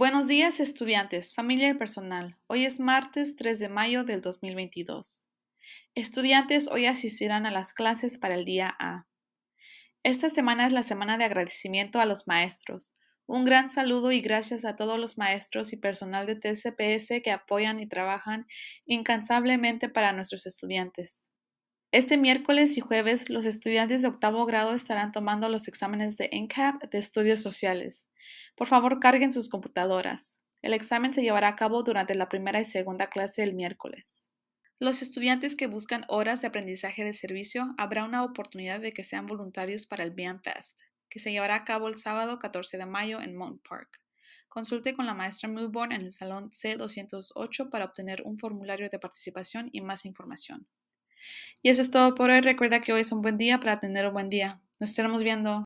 Buenos días estudiantes, familia y personal. Hoy es martes 3 de mayo del 2022. Estudiantes hoy asistirán a las clases para el día A. Esta semana es la semana de agradecimiento a los maestros. Un gran saludo y gracias a todos los maestros y personal de TCPS que apoyan y trabajan incansablemente para nuestros estudiantes. Este miércoles y jueves los estudiantes de octavo grado estarán tomando los exámenes de NCAP de estudios sociales. Por favor, carguen sus computadoras. El examen se llevará a cabo durante la primera y segunda clase del miércoles. Los estudiantes que buscan horas de aprendizaje de servicio habrá una oportunidad de que sean voluntarios para el BM Fest, que se llevará a cabo el sábado 14 de mayo en Mount Park. Consulte con la maestra Newborn en el salón C208 para obtener un formulario de participación y más información. Y eso es todo por hoy. Recuerda que hoy es un buen día para tener un buen día. Nos estaremos viendo.